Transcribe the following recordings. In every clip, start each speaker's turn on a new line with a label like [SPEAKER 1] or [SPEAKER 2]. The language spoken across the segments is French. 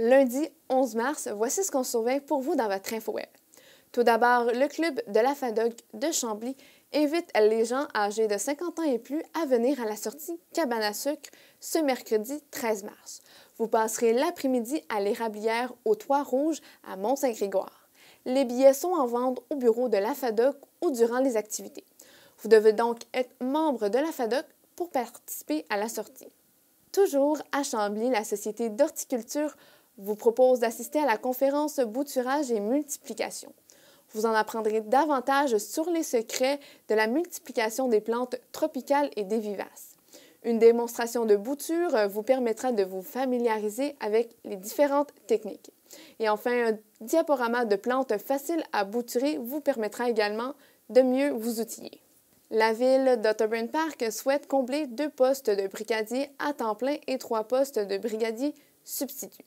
[SPEAKER 1] Lundi 11 mars, voici ce qu'on surveille pour vous dans votre info web. Tout d'abord, le club de la FADOC de Chambly invite les gens âgés de 50 ans et plus à venir à la sortie Cabane à sucre ce mercredi 13 mars. Vous passerez l'après-midi à l'érablière au Toit Rouge à Mont-Saint-Grégoire. Les billets sont en vente au bureau de la FADOC ou durant les activités. Vous devez donc être membre de la FADOC pour participer à la sortie. Toujours à Chambly, la Société d'horticulture vous propose d'assister à la conférence Bouturage et multiplication. Vous en apprendrez davantage sur les secrets de la multiplication des plantes tropicales et des vivaces. Une démonstration de bouture vous permettra de vous familiariser avec les différentes techniques. Et enfin, un diaporama de plantes faciles à bouturer vous permettra également de mieux vous outiller. La ville d'Otterburn Park souhaite combler deux postes de brigadier à temps plein et trois postes de brigadier substitut.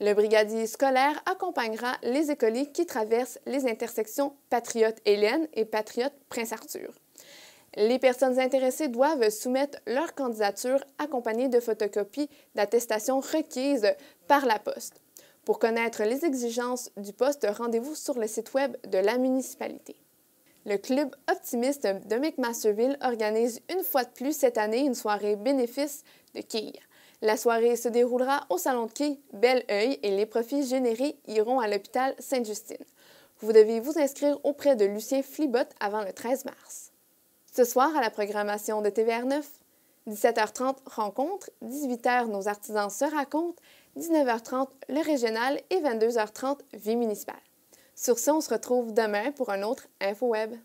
[SPEAKER 1] Le brigadier scolaire accompagnera les écoliers qui traversent les intersections Patriote-Hélène et Patriote-Prince-Arthur. Les personnes intéressées doivent soumettre leur candidature accompagnée de photocopies d'attestations requises par la poste. Pour connaître les exigences du poste, rendez-vous sur le site web de la municipalité. Le Club optimiste de McMasterville organise une fois de plus cette année une soirée bénéfice de quilles. La soirée se déroulera au Salon de quai Belle-Oeil et les profits générés iront à l'hôpital Sainte-Justine. Vous devez vous inscrire auprès de Lucien Flibot avant le 13 mars. Ce soir, à la programmation de TVR9, 17h30, rencontre, 18h, nos artisans se racontent, 19h30, le régional et 22h30, vie municipale. Sur ce, on se retrouve demain pour un autre InfoWeb.